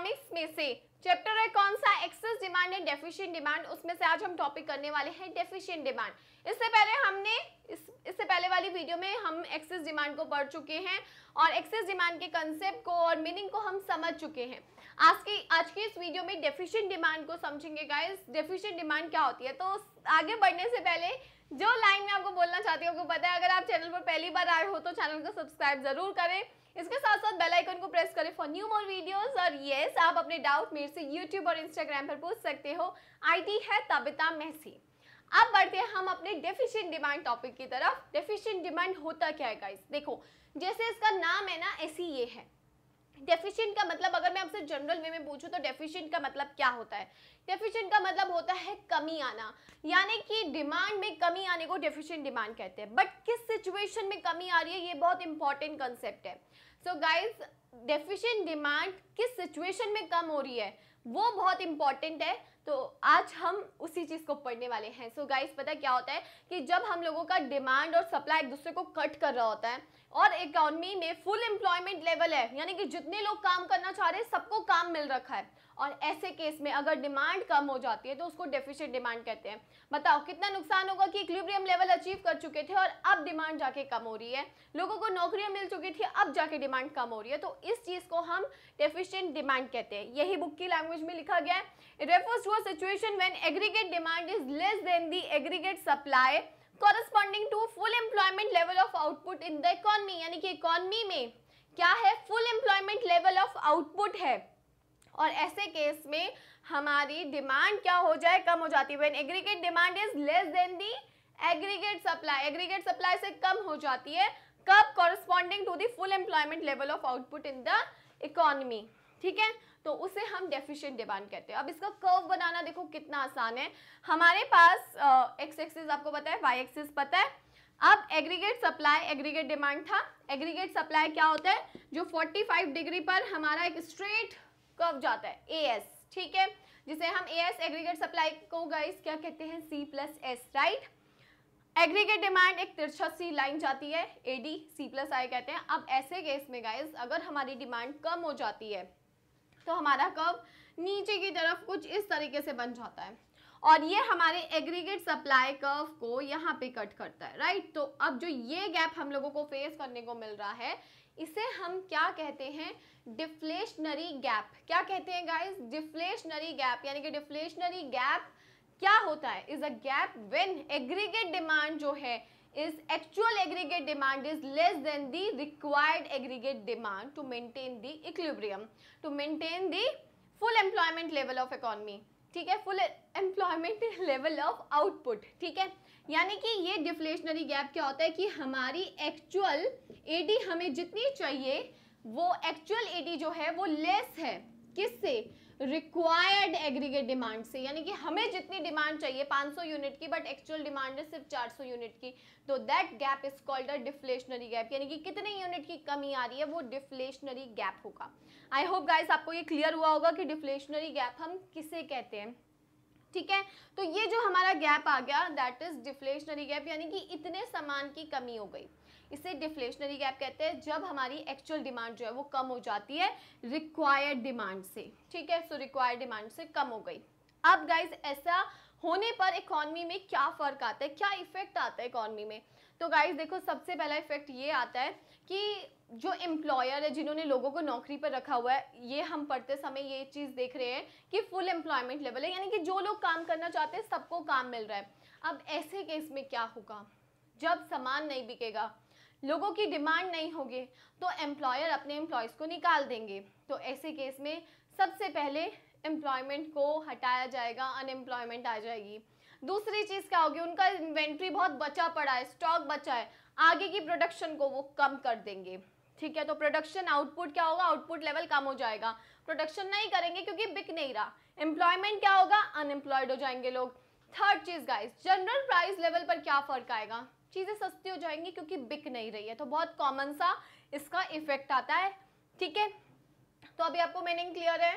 economics में से chapter है कौन सा excess demand and deficient demand उसमें से आज हम टॉपिक करने वाले हैं डेफिशिएंट डिमांड इससे पहले हमने इस इससे पहले वाली वीडियो में हम एक्सेस डिमांड को पढ़ चुके हैं और एक्सेस डिमांड के कंसेप्ट को और मीनिंग को हम समझ चुके हैं आज की आज की इस वीडियो में डेफिशियंट डिमांड को समझेंगे गाइज डेफिशियंट डिमांड क्या होती है तो आगे बढ़ने से पहले जो लाइन में आपको बोलना चाहती हूँ आपको पता है अगर आप चैनल पर पहली बार आए हो तो चैनल को सब्सक्राइब जरूर करें इसके साथ साथ बेल आइकन को प्रेस करें फॉर न्यू मोर वीडियोस और यस आप अपने डाउट मेरे से यूट्यूब और इंस्टाग्राम पर पूछ सकते हो आईडी है तबिता मेहसी अब बढ़ते हैं हम अपने डेफिशिएंट डिमांड टॉपिक की तरफ डेफिशिएंट डिमांड होता क्या है गाइस देखो जैसे इसका नाम है ना ऐसी ये है डेफिशिएंट का मतलब अगर मैं आपसे जनरल वे में पूछूं तो डेफिशिएंट का मतलब क्या होता है डेफिशिएंट का मतलब होता है कमी आना यानी कि डिमांड में कमी आने को डेफिशिएंट डिमांड कहते हैं बट किस सिचुएशन में कमी आ रही है ये बहुत इंपॉर्टेंट कंसेप्ट है सो गाइज डेफिशिएंट डिमांड किस सिचुएशन में कम हो रही है वो बहुत इंपॉर्टेंट है तो आज हम उसी चीज़ को पढ़ने वाले हैं सो so गाइस पता क्या होता है कि जब हम लोगों का डिमांड और सप्लाई एक दूसरे को कट कर रहा होता है और इकोनॉमी में फुल एम्प्लॉयमेंट लेवल है यानी कि जितने लोग काम करना चाह रहे हैं सबको काम मिल रखा है और ऐसे केस में अगर डिमांड कम हो जाती है तो उसको डेफिशिट डिमांड कहते हैं बताओ कितना नुकसान होगा कि इक्विलिब्रियम लेवल अचीव कर चुके थे और अब डिमांड जाके कम हो रही है लोगों को नौकरियां मिल चुकी थी अब जाके डिमांड कम हो रही है तो इस चीज़ को हम डेफिशिएंट डिमांड कहते हैं यही बुक की लैंग्वेज में लिखा गया है it refers to a situation when aggregate demand is less than the aggregate supply corresponding to full employment level of output in the economy यानी कि इकॉनमी में क्या है full employment level of output है और ऐसे केस में हमारी डिमांड क्या हो जाए कम हो जाती है when aggregate demand is less than the aggregate supply aggregate supply से कम हो जाती है कब corresponding to the full employment level of output in the economy ठीक है तो उसे हम डेफिशिएंट डिमांड कहते हैं अब इसका कर्व बनाना देखो कितना आसान है हमारे पास एक्स uh, एक्सिस आपको पता है वाई एक्सिस पता है अब एग्रीगेट सप्लाई एग्रीगेट डिमांड था एग्रीगेट सप्लाई क्या होता है जो 45 डिग्री पर हमारा एक स्ट्रेट कब जाता है ए एस ठीक है जिसे हम ए एस एग्रीगेट सप्लाई को गाइस क्या कहते हैं C plus S right aggregate demand एक तिरछा सी लाइन जाती है ए डी सी प्लस आई कहते हैं अब ऐसे केस में गाइस अगर हमारी डिमांड कम हो जाती है तो हमारा कर्व नीचे की तरफ कुछ इस तरीके से बन जाता है और ये हमारे एग्रीगेट सप्लाई कर्व को यहाँ पे कट करता है राइट तो अब जो ये गैप हम लोगों को फेस करने को मिल रहा है इसे हम क्या कहते हैं डिफ्लेशनरी गैप क्या कहते हैं गाइस डिफ्लेशनरी गैप यानी कि डिफ्लेशनरी गैप क्या होता है is a gap when aggregate demand जो है is actual aggregate demand is less than the required aggregate demand to maintain the equilibrium to maintain the full employment level of economy ठीक है full employment level of output ठीक है यानी कि ये deflationary gap क्या होता है कि हमारी एक्चुअल एडी हमें जितनी चाहिए वो एक्चुअल एडी जो है वो लेस है किससे रिक्वायर्ड एग्रीगेट डिमांड से यानी कि हमें जितनी डिमांड चाहिए 500 यूनिट की बट एक्चुअल डिमांड है सिर्फ 400 यूनिट की तो that gap is called a deflationary gap यानी कि कितने यूनिट की कमी आ रही है वो डिफ्लेशनरी गैप होगा आई होप गाइस आपको ये क्लियर हुआ होगा कि डिफ्लेशनरी गैप हम किसे कहते हैं ठीक है तो ये जो हमारा गैप आ गया दैट इज डिफ्लेशनरी गैप यानी कि इतने सामान की कमी हो गई इसे डिफ्लेशनरी गैप कहते हैं जब हमारी एक्चुअल डिमांड जो है वो कम हो जाती है रिक्वायर्ड डिमांड से ठीक है सो रिक्वायर्ड डिमांड से कम हो गई अब गाइज ऐसा होने पर इकॉनमी में क्या फ़र्क आता है क्या इफेक्ट आता है इकॉनमी में तो गाइज देखो सबसे पहला इफेक्ट ये आता है कि जो एम्प्लॉयर है जिन्होंने लोगों को नौकरी पर रखा हुआ है ये हम पढ़ते समय ये चीज़ देख रहे हैं कि फुल एम्प्लॉयमेंट लेवल है यानी कि जो लोग काम करना चाहते हैं सबको काम मिल रहा है अब ऐसे केस में क्या होगा जब सामान नहीं बिकेगा लोगों की डिमांड नहीं होगी तो एम्प्लॉयर अपने एम्प्लॉयज़ को निकाल देंगे तो ऐसे केस में सबसे पहले एम्प्लॉयमेंट को हटाया जाएगा अनएम्प्लॉयमेंट आ जाएगी दूसरी चीज़ क्या होगी उनका इन्वेंट्री बहुत बचा पड़ा है स्टॉक बचा है आगे की प्रोडक्शन को वो कम कर देंगे ठीक है तो प्रोडक्शन आउटपुट क्या होगा आउटपुट लेवल कम हो जाएगा प्रोडक्शन नहीं करेंगे क्योंकि बिक नहीं रहा एम्प्लॉयमेंट क्या होगा अनएम्प्लॉयड हो जाएंगे लोग थर्ड चीज़ गाइस जनरल प्राइस लेवल पर क्या फ़र्क आएगा चीज़ें सस्ती हो जाएंगी क्योंकि बिक नहीं रही है तो बहुत कॉमन सा इसका इफेक्ट आता है ठीक है तो अभी आपको मीनिंग क्लियर है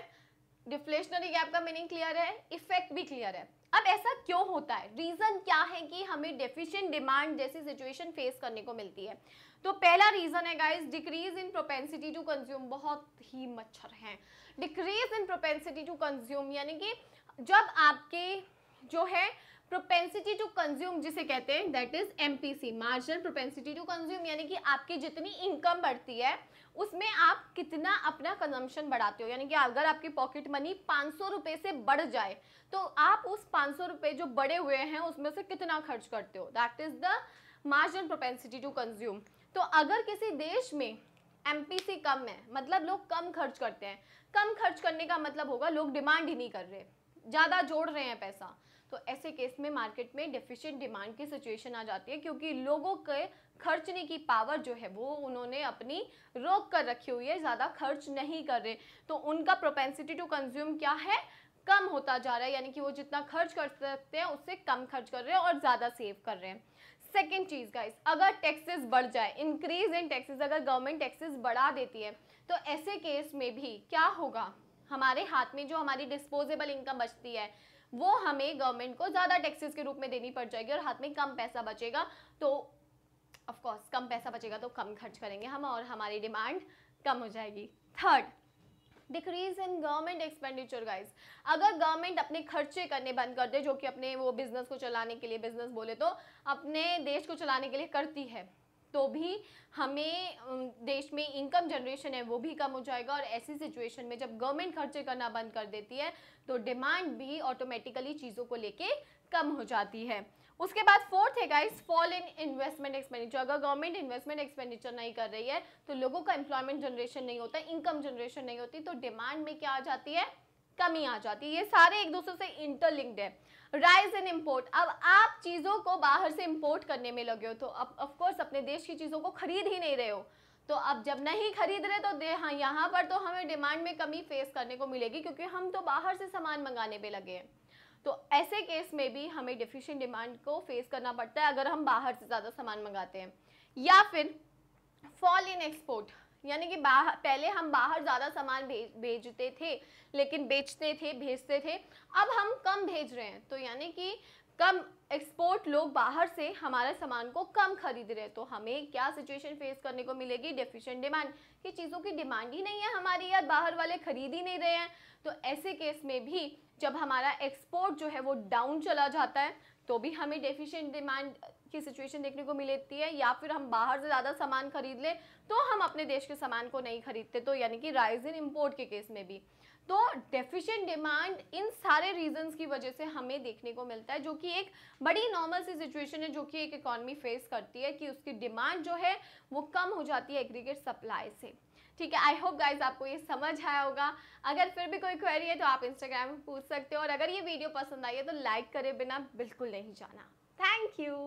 डिफ्लेशनरी गैप का मीनिंग क्लियर है इफेक्ट भी क्लियर है अब ऐसा क्यों होता है रीज़न क्या है कि हमें डेफिशिएंट डिमांड जैसी सिचुएशन फेस करने को मिलती है तो पहला रीज़न है guys decrease in propensity to consume बहुत ही मच्छर हैं decrease in propensity to consume यानी कि जब आपके जो है प्रोपेंसिटी टू कंज्यूम जिसे कहते हैं that is MPC marginal propensity to consume यानी कि आपकी जितनी इनकम बढ़ती है उसमें आप कितना अपना कंजम्पशन बढ़ाते हो यानी कि अगर आपकी पॉकेट मनी पाँच सौ रुपये से बढ़ जाए तो आप उस पाँच सौ रुपये जो बढ़े हुए हैं उसमें से कितना खर्च करते हो that is the marginal propensity to consume तो अगर किसी देश में एम कम है मतलब लोग कम खर्च करते हैं कम खर्च करने का मतलब होगा लोग डिमांड ही नहीं कर रहे ज़्यादा जोड़ रहे हैं पैसा तो ऐसे केस में मार्केट में डेफिशिएंट डिमांड की सिचुएशन आ जाती है क्योंकि लोगों के खर्चने की पावर जो है वो उन्होंने अपनी रोक कर रखी हुई है ज़्यादा खर्च नहीं कर रहे तो उनका प्रोपेंसिटी टू कंज्यूम क्या है कम होता जा रहा है यानी कि वो जितना खर्च कर सकते हैं उससे कम खर्च कर रहे हैं और ज़्यादा सेव कर रहे हैं सेकेंड चीज़ गाइस अगर टैक्सेस बढ़ जाए इंक्रीज इन टैक्सेस अगर गवर्नमेंट टैक्सेस बढ़ा देती है तो ऐसे केस में भी क्या होगा हमारे हाथ में जो हमारी डिस्पोजेबल इनकम बचती है वो हमें गवर्नमेंट को ज़्यादा टैक्सेस के रूप में देनी पड़ जाएगी और हाथ में कम पैसा बचेगा तो ऑफकोर्स कम पैसा बचेगा तो कम खर्च करेंगे हम और हमारी डिमांड कम हो जाएगी third decrease in government expenditure guys अगर गवर्नमेंट अपने खर्चे करने बंद कर दे जो कि अपने वो बिजनेस को चलाने के लिए बिजनेस बोले तो अपने देश को चलाने के लिए करती है तो भी हमें देश में इनकम जनरेशन है वो भी कम हो जाएगा और ऐसी सिचुएशन में जब गवर्नमेंट खर्चे करना बंद कर देती है तो डिमांड भी ऑटोमेटिकली चीज़ों को लेके कम हो जाती है उसके बाद फोर्थ है guys fall in investment expenditure अगर गवर्नमेंट इन्वेस्टमेंट एक्सपेंडिचर नहीं कर रही है तो लोगों का एम्प्लॉयमेंट जनरेशन नहीं होता इनकम जनरेशन नहीं होती तो डिमांड में क्या आ जाती है कमी आ जाती है ये सारे एक दूसरे से इंटरलिंक्ड है राइज इन इम्पोर्ट अब आप चीज़ों को बाहर से इम्पोर्ट करने में लगे हो तो अब ऑफकोर्स अपने देश की चीज़ों को खरीद ही नहीं रहे हो तो अब जब नहीं खरीद रहे तो दे हाँ यहाँ पर तो हमें डिमांड में कमी फेस करने को मिलेगी क्योंकि हम तो बाहर से सामान मंगाने पे लगे हैं तो ऐसे केस में भी हमें डिफिशेंट डिमांड को फेस करना पड़ता है अगर हम बाहर से ज़्यादा सामान मंगाते हैं या फिर फॉल इन एक्सपोर्ट यानी कि बाहर पहले हम बाहर ज़्यादा सामान भेज भेजते थे लेकिन बेचते थे भेजते थे अब हम कम भेज रहे हैं तो यानी कि कम एक्सपोर्ट लोग बाहर से हमारे सामान को कम खरीद रहे हैं तो हमें क्या सिचुएशन फेस करने को मिलेगी डिफिशेंट डिमांड कि चीज़ों की डिमांड ही नहीं है हमारी यार बाहर वाले खरीद ही नहीं रहे हैं तो ऐसे केस में भी जब हमारा एक्सपोर्ट जो है वो डाउन चला जाता है तो भी हमें डेफिशिएंट डिमांड की सिचुएशन देखने को मिलती है या फिर हम बाहर से ज़्यादा सामान खरीद लें तो हम अपने देश के सामान को नहीं खरीदते तो यानी कि राइज इन इम्पोर्ट के केस में भी तो डेफिशिएंट डिमांड इन सारे रीजंस की वजह से हमें देखने को मिलता है जो कि एक बड़ी नॉर्मल सी सिचुएशन है जो कि एक इकोनॉमी फेस करती है कि उसकी डिमांड जो है वो कम हो जाती है एग्रीगेट सप्लाई से ठीक है आई होप गाइज आपको ये समझ आया होगा अगर फिर भी कोई क्वेरी है तो आप इंस्टाग्राम पर पूछ सकते हो और अगर ये वीडियो पसंद आई है तो लाइक करे बिना बिल्कुल नहीं जाना थैंक यू